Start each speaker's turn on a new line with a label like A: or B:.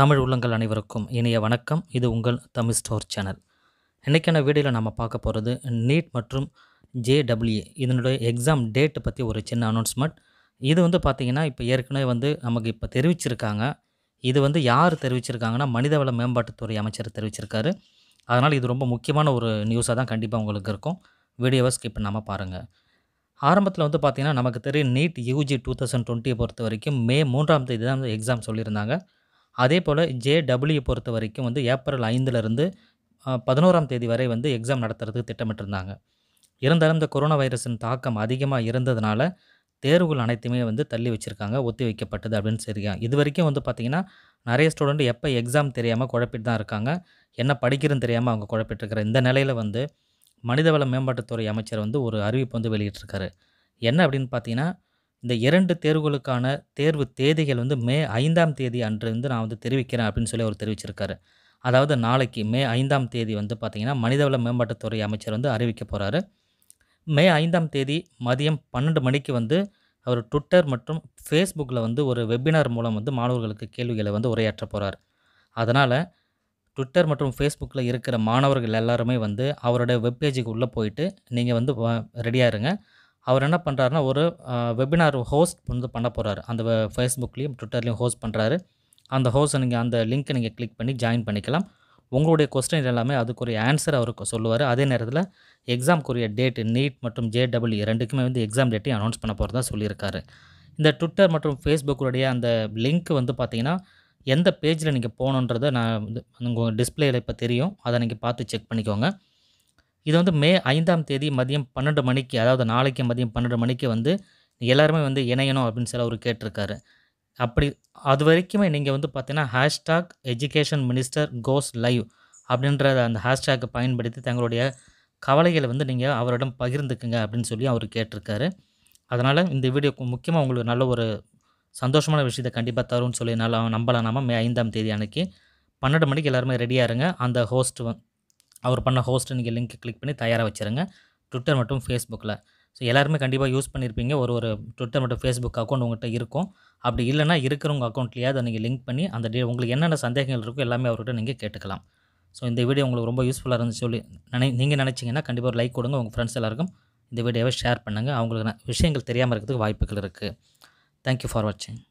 A: தமிழ் உள்ளங்கள் அனைவருக்கும் இனிய வணக்கம் இது உங்கள் தமிழ் ஸ்டோர் சேனல் இன்றைக்கான வீடியோவில் நம்ம பார்க்க போகிறது நீட் மற்றும் ஜேடபிள்யூ இதனுடைய எக்ஸாம் டேட்டு பற்றி ஒரு சின்ன அனௌன்ஸ்மெண்ட் இது வந்து பார்த்திங்கன்னா இப்போ ஏற்கனவே வந்து நமக்கு இப்போ தெரிவிச்சிருக்காங்க இது வந்து யார் தெரிவிச்சிருக்காங்கன்னா மனிதவள மேம்பாட்டுத்துறை அமைச்சர் தெரிவிச்சிருக்காரு அதனால் இது ரொம்ப முக்கியமான ஒரு நியூஸாக தான் கண்டிப்பாக உங்களுக்கு இருக்கும் வீடியோவை ஸ்கிப் பண்ணாமல் பாருங்கள் ஆரம்பத்தில் வந்து பார்த்திங்கன்னா நமக்கு தெரியும் நீட் யூஜி டூ தௌசண்ட் டுவெண்ட்டியை பொறுத்த வரைக்கும் மே மூன்றாம் தேதி தான் எக்ஸாம் சொல்லியிருந்தாங்க அதே போல் ஜேடபிள்யூ பொறுத்த வரைக்கும் வந்து ஏப்ரல் ஐந்துலேருந்து பதினோராம் தேதி வரை வந்து எக்ஸாம் நடத்துறதுக்கு திட்டமிட்டிருந்தாங்க இருந்தாலும் இந்த கொரோனா வைரஸின் தாக்கம் அதிகமாக இருந்ததுனால தேர்வுகள் அனைத்துமே வந்து தள்ளி வச்சுருக்காங்க ஒத்தி வைக்கப்பட்டது அப்படின்னு சரியா இது வரைக்கும் வந்து பார்த்திங்கன்னா நிறைய ஸ்டூடெண்ட் எப்போ எக்ஸாம் தெரியாமல் குழப்பிட்டு தான் இருக்காங்க என்ன படிக்கிறதுன்னு தெரியாமல் அவங்க குழப்பிட்டுருக்கிற இந்த நிலையில் வந்து மனிதவள மேம்பாட்டுத்துறை அமைச்சர் வந்து ஒரு அறிவிப்பு வந்து வெளியிட்டிருக்காரு என்ன அப்படின்னு பார்த்தீங்கன்னா இந்த இரண்டு தேர்வுகளுக்கான தேர்வு தேதிகள் வந்து மே ஐந்தாம் தேதி அன்று வந்து நான் வந்து தெரிவிக்கிறேன் அப்படின்னு சொல்லி அவர் தெரிவிச்சிருக்காரு அதாவது நாளைக்கு மே ஐந்தாம் தேதி வந்து பார்த்திங்கன்னா மனிதவள மேம்பாட்டுத்துறை அமைச்சர் வந்து அறிவிக்க போகிறாரு மே ஐந்தாம் தேதி மதியம் பன்னெண்டு மணிக்கு வந்து அவர் ட்விட்டர் மற்றும் ஃபேஸ்புக்கில் வந்து ஒரு வெபினார் மூலம் வந்து மாணவர்களுக்கு கேள்விகளை வந்து உரையாற்ற போகிறார் அதனால் ட்விட்டர் மற்றும் ஃபேஸ்புக்கில் இருக்கிற மாணவர்கள் எல்லாருமே வந்து அவருடைய வெப்பேஜுக்கு உள்ளே போயிட்டு நீங்கள் வந்து ரெடியாக இருங்க அவர் என்ன பண்ணுறாருனா ஒரு வெபினார் ஹோஸ்ட் வந்து பண்ண போகிறாரு அந்த ஃபேஸ்புக்லேயும் ட்விட்டர்லேயும் ஹோஸ்ட் பண்ணுறாரு அந்த ஹோஸ்ட் நீங்கள் அந்த லிங்க்கை நீங்கள் கிளிக் பண்ணி ஜாயின் பண்ணிக்கலாம் உங்களுடைய கொஸ்டின் எல்லாமே அதுக்குரிய ஆன்சர் அவருக்கு சொல்லுவார் அதே நேரத்தில் எக்ஸாம்க்குரிய டேட்டு நீட் மற்றும் ஜேடபிள்யூ e ரெண்டுக்குமே வந்து எக்ஸாம் டேட்டையும் அனௌன்ஸ் பண்ண போகிறதா சொல்லியிருக்காரு இந்த ட்விட்டர் மற்றும் ஃபேஸ்புக்குடைய அந்த லிங்க் வந்து பார்த்திங்கன்னா எந்த பேஜில் நீங்கள் போகணுன்றதை நான் வந்து உங்கள் டிஸ்பிளேயில் இப்போ தெரியும் அதை நீங்கள் பார்த்து செக் பண்ணிக்கோங்க இது வந்து மே ஐந்தாம் தேதி மதியம் பன்னெண்டு மணிக்கு அதாவது நாளைக்கு மதியம் பன்னெண்டு மணிக்கு வந்து எல்லாருமே வந்து இணையணும் அப்படின்னு சொல்லி அவர் கேட்டிருக்காரு அப்படி அது வரைக்குமே நீங்கள் வந்து பார்த்தீங்கன்னா hashtag education minister goes live அப்படின்ற அந்த ஹேஷ்டாக்கை பயன்படுத்தி தங்களுடைய கவலைகளை வந்து நீங்கள் அவரிடம் பகிர்ந்துக்குங்க அப்படின்னு சொல்லி அவர் கேட்டிருக்காரு அதனால் இந்த வீடியோ முக்கியமாக உங்களுக்கு நல்ல ஒரு சந்தோஷமான விஷயத்தை கண்டிப்பாக தரும்னு சொல்லி நல்லா நம்பலாம் நாம மே ஐந்தாம் தேதி அன்னைக்கு பன்னெண்டு மணிக்கு எல்லாருமே ரெடியாக இருங்க அந்த ஹோஸ்ட் அவர் பண்ண ஹோஸ்ட்டு நீங்கள் லிங்க் கிளிக் பண்ணி தயாராக வச்சுருங்க ட்விட்டர் மற்றும் ஃபேஸ்புக்கில் ஸோ எல்லாருமே கண்டிப்பாக யூஸ் பண்ணியிருப்பீங்க ஒரு ஒரு ட்விட்டர் மற்றும் ஃபேஸ்புக் அக்கௌண்ட் உங்கள்கிட்ட இருக்கும் அப்படி இல்லைனா இருக்கிறவங்க அக்கௌண்ட்லேயே அதை நீங்கள் லிங்க் பண்ணி அந்த டே உங்களுக்கு என்னென்ன சந்தேகங்கள் இருக்கோ எல்லாமே அவர்கிட்ட நீங்கள் கேட்டுக்கலாம் ஸோ இந்த வீடியோ உங்களுக்கு ரொம்ப யூஸ்ஃபுல்லாக இருந்துச்சு சொல்லி நினை நீங்கள் நினச்சிங்கன்னா கண்டிப்பாக ஒரு லைக் கொடுங்க உங்கள் ஃப்ரெண்ட்ஸ் எல்லாருக்கும் இந்த வீடியோவை ஷேர் பண்ணுங்கள் அவங்களுக்கு விஷயங்கள் தெரியாமல் இருக்கிறதுக்கு வாய்ப்புகள் இருக்குது தேங்க்யூ ஃபார் வாட்சிங்